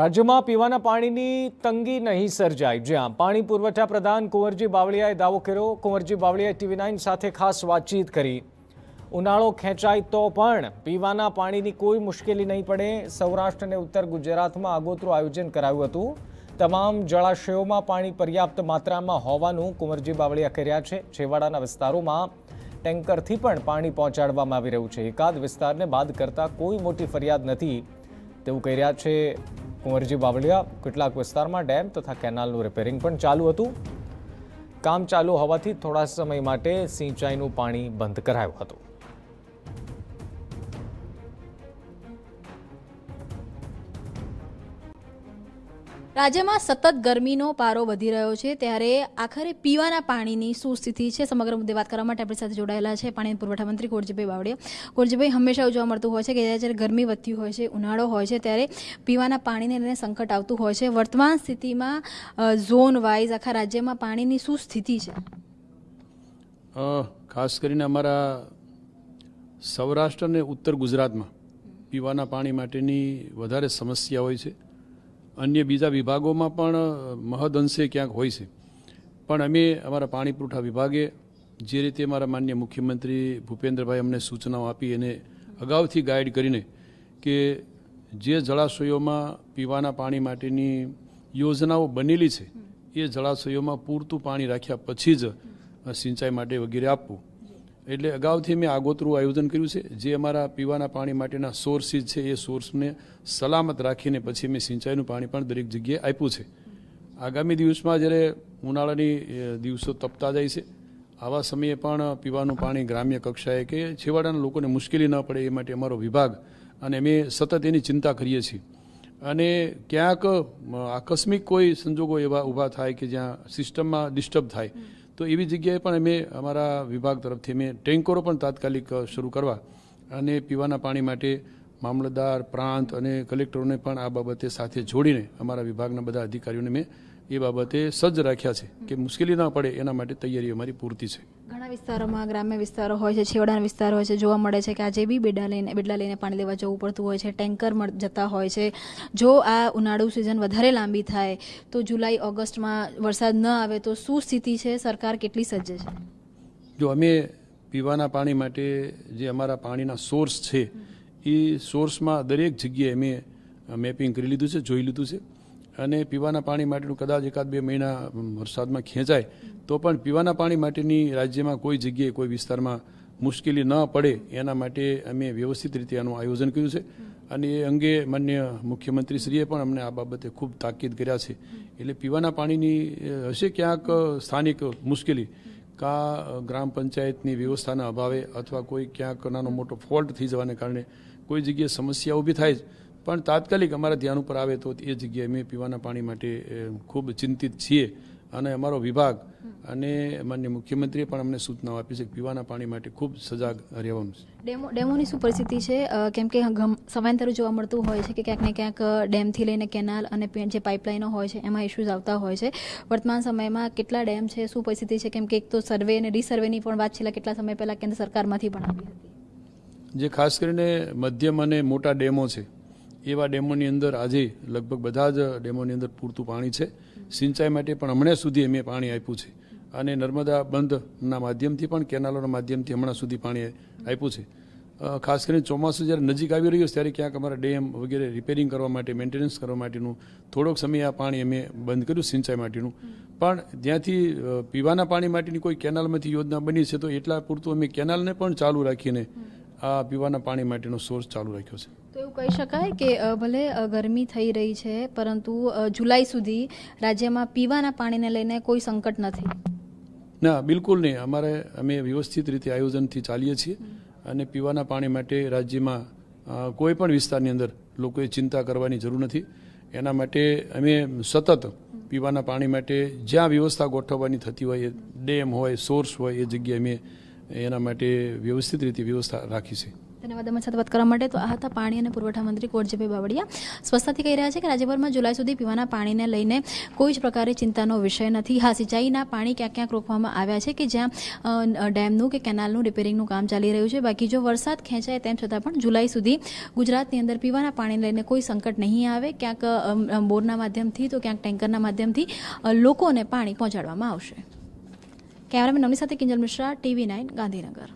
રાજ્યમાં પીવાના પાણીની તંગી નહીં સર્જાય જ્યાં પાણી પુરવઠા પ્રધાન કુંવરજી બાવળિયાએ દાવો કર્યો કુંવરજી બાવળિયાએ ટીવી નાઇન સાથે ખાસ વાતચીત કરી ઉનાળો ખેંચાય તો પણ પીવાના પાણીની કોઈ મુશ્કેલી નહીં પડે સૌરાષ્ટ્ર અને ઉત્તર ગુજરાતમાં આગોતરું આયોજન કરાયું હતું તમામ જળાશયોમાં પાણી પર્યાપ્ત માત્રામાં હોવાનું કુંવરજી બાવળિયા કર્યા છે છેવાડાના વિસ્તારોમાં ટેન્કરથી પણ પાણી પહોંચાડવામાં આવી રહ્યું છે એકાદ વિસ્તારને બાદ કરતાં કોઈ મોટી ફરિયાદ નથી તેવું કહી રહ્યા છે કુંવરજી બાવળિયા કેટલાક વિસ્તારમાં ડેમ તથા કેનાલનું રિપેરિંગ પણ ચાલુ હતું કામ ચાલુ હોવાથી થોડા સમય માટે સિંચાઈનું પાણી બંધ કરાયું હતું રાજ્યમાં સતત ગરમીનો પારો વધી રહ્યો છે ત્યારે આખરે પીવાના પાણીની શું સ્થિતિ છે સમગ્ર મુદ્દે વાત કરવા માટે આપણી સાથે જોડાયેલા છે પાણી પુરવઠા મંત્રી કોરજીભાઈ બાવળીયા કોરજીભાઈ હંમેશા જોવા મળતું હોય છે કે જ્યારે ગરમી વધતી હોય છે ઉનાળો હોય છે ત્યારે પીવાના પાણીને લઈને સંકટ આવતું હોય છે વર્તમાન સ્થિતિમાં ઝોન વાઇઝ આખા રાજ્યમાં પાણીની શું સ્થિતિ છે ખાસ કરીને અમારા સૌરાષ્ટ્ર અને ઉત્તર ગુજરાતમાં પીવાના પાણી માટેની વધારે સમસ્યા હોય છે અન્ય બીજા વિભાગોમાં પણ મહદઅંશે ક્યાંક હોય છે પણ અમે અમારા પાણી પુરવઠા વિભાગે જે રીતે અમારા માન્ય મુખ્યમંત્રી ભૂપેન્દ્રભાઈ અમને સૂચનાઓ આપી અને અગાઉથી ગાઈડ કરીને કે જે જળાશયોમાં પીવાના પાણી માટેની યોજનાઓ બનેલી છે એ જળાશયોમાં પૂરતું પાણી રાખ્યા પછી જ સિંચાઈ માટે વગેરે આપવું એટલે અગાઉથી મેં આગોતરું આયોજન કર્યું છે જે અમારા પીવાના પાણી માટેના સોર્સિસ છે એ સોર્સને સલામત રાખીને પછી મેં સિંચાઈનું પાણી પણ દરેક જગ્યાએ આપ્યું છે આગામી દિવસમાં જ્યારે ઉનાળાની દિવસો તપતા જાય છે આવા સમયે પણ પીવાનું પાણી ગ્રામ્ય કક્ષાએ કે છેવાડાના લોકોને મુશ્કેલી ન પડે એ માટે અમારો વિભાગ અને અમે સતત એની ચિંતા કરીએ છીએ અને ક્યાંક આકસ્મિક કોઈ સંજોગો એવા ઊભા થાય કે જ્યાં સિસ્ટમમાં ડિસ્ટર્બ થાય તો એવી જગ્યાએ પણ અમે અમારા વિભાગ તરફથી અમે ટેન્કરો પણ તાત્કાલિક શરૂ કરવા અને પીવાના પાણી માટે મામલતદાર પ્રાંત અને કલેક્ટરોને પણ આ બાબતે સાથે જોડીને અમારા વિભાગના બધા અધિકારીઓને મેં એ બાબતે સજ્જ રાખ્યા છે કે મુશ્કેલી ના પડે એના માટે તૈયારી અમારી પૂરતી છે ઘણા વિસ્તારોમાં ગ્રામ્ય વિસ્તારો હોય છે છેવાડાના વિસ્તારો હોય છે જોવા મળે છે કે આજે બી બેડા લઈને બેડલા લઈને પાણી લેવા જવું પડતું હોય છે ટેન્કર જતા હોય છે જો આ ઉનાળુ સિઝન વધારે લાંબી થાય તો જુલાઈ ઓગસ્ટમાં વરસાદ ન આવે તો શું સ્થિતિ છે સરકાર કેટલી સજ્જ છે જો અમે પીવાના પાણી માટે જે અમારા પાણીના સોર્સ છે એ સોર્સમાં દરેક જગ્યાએ અમે મેપિંગ કરી લીધું છે જોઈ લીધું છે અને પીવાના પાણી માટેનું કદાચ એકાદ બે મહિના વરસાદમાં ખેંચાય તો પણ પીવાના પાણી માટેની રાજ્યમાં કોઈ જગ્યાએ કોઈ વિસ્તારમાં મુશ્કેલી ન પડે એના માટે અમે વ્યવસ્થિત રીતે આનું આયોજન કર્યું છે અને એ અંગે માન્ય મુખ્યમંત્રીશ્રીએ પણ અમને આ બાબતે ખૂબ તાકીદ કર્યા છે એટલે પીવાના પાણીની હશે ક્યાંક સ્થાનિક મુશ્કેલી કા ગ્રામ પંચાયતની વ્યવસ્થાના અભાવે અથવા કોઈ ક્યાંક નાનો મોટો ફોલ્ટ થઈ જવાને કારણે કોઈ જગ્યાએ સમસ્યા ઊભી થાય પણ તાત્કાલિક અમારા ધ્યાન ઉપર આવે તો એ જગ્યાએ અમે પીવાના પાણી માટે ખૂબ ચિંતિત છીએ અને અમારો વિભાગ અને માન્ય મુખ્યમંત્રીએ પણ અમને સૂચનાઓ આપી છે કે પીવાના પાણી માટે ખૂબ સજાગ રહેવાનું છે ડેમો ડેમોની શું પરિસ્થિતિ છે કેમ કે સમયાંતરે જોવા મળતું હોય છે કે ક્યાંક ને ક્યાંક ડેમથી લઈને કેનાલ અને જે પાઇપલાઇનો હોય છે એમાં ઇસ્યુઝ આવતા હોય છે વર્તમાન સમયમાં કેટલા ડેમ છે શું પરિસ્થિતિ છે કેમ કે એક તો સર્વે અને રીસર્વેની પણ વાત છેલ્લા કેટલા સમય પહેલાં કેન્દ્ર સરકારમાંથી પણ આવી હતી જે ખાસ કરીને મધ્યમ અને મોટા ડેમો છે એવા ડેમોની અંદર આજે લગભગ બધા જ ડેમોની અંદર પૂરતું પાણી છે સિંચાઈ માટે પણ હમણાં સુધી અમે પાણી આપ્યું છે અને નર્મદા બંધના માધ્યમથી પણ કેનાલોના માધ્યમથી હમણાં સુધી પાણી આપ્યું છે ખાસ કરીને ચોમાસું જ્યારે નજીક આવી રહ્યું છે ત્યારે ક્યાંક અમારા ડેમ વગેરે રિપેરિંગ કરવા માટે મેન્ટેનન્સ કરવા માટેનું થોડોક સમય આ પાણી અમે બંધ કર્યું સિંચાઈ માટેનું પણ જ્યાંથી પીવાના પાણી માટેની કોઈ કેનાલમાંથી યોજના બની છે તો એટલા પૂરતું અમે કેનાલને પણ ચાલુ રાખીને આ પીવાના પાણી માટેનો સોર્સ ચાલુ રાખ્યો છે તો એવું કહી શકાય કે ભલે ગરમી થઈ રહી છે પરંતુ જુલાઈ સુધી રાજ્યમાં પીવાના પાણીને લઈને કોઈ સંકટ નથી ના બિલકુલ નહીં અમારે અમે વ્યવસ્થિત રીતે આયોજનથી ચાલીએ છીએ અને પીવાના પાણી માટે રાજ્યમાં કોઈ પણ વિસ્તારની અંદર લોકોએ ચિંતા કરવાની જરૂર નથી એના માટે અમે સતત પીવાના પાણી માટે જ્યાં વ્યવસ્થા ગોઠવવાની થતી હોય એ ડેમ હોય સોર્સ હોય એ જગ્યાએ મેં એના માટે વ્યવસ્થિત રીતે વ્યવસ્થા રાખી છે ધન્યવાદ અમે સાથે વાત કરવા માટે તો આ હતા પાણી અને પુરવઠા મંત્રી કોટજીભાઈ બાવળિયા સ્વસ્થતાથી કહી રહ્યા છે કે રાજ્યભરમાં જુલાઈ સુધી પીવાના પાણીને લઈને કોઈ જ પ્રકારે ચિંતાનો વિષય નથી હા સિંચાઈના પાણી ક્યાંક ક્યાંક રોકવામાં આવ્યા છે કે જ્યાં ડેમનું કે કેનાલનું રિપેરિંગનું કામ ચાલી રહ્યું છે બાકી જો વરસાદ ખેંચાય તેમ છતાં પણ જુલાઈ સુધી ગુજરાતની અંદર પીવાના પાણીને લઈને કોઈ સંકટ નહીં આવે ક્યાંક બોરના માધ્યમથી તો ક્યાંક ટેન્કરના માધ્યમથી લોકોને પાણી પહોંચાડવામાં આવશે કેમેરામેન નવની સાથે કિંજલ મિશ્રા ટીવી નાઇન ગાંધીનગર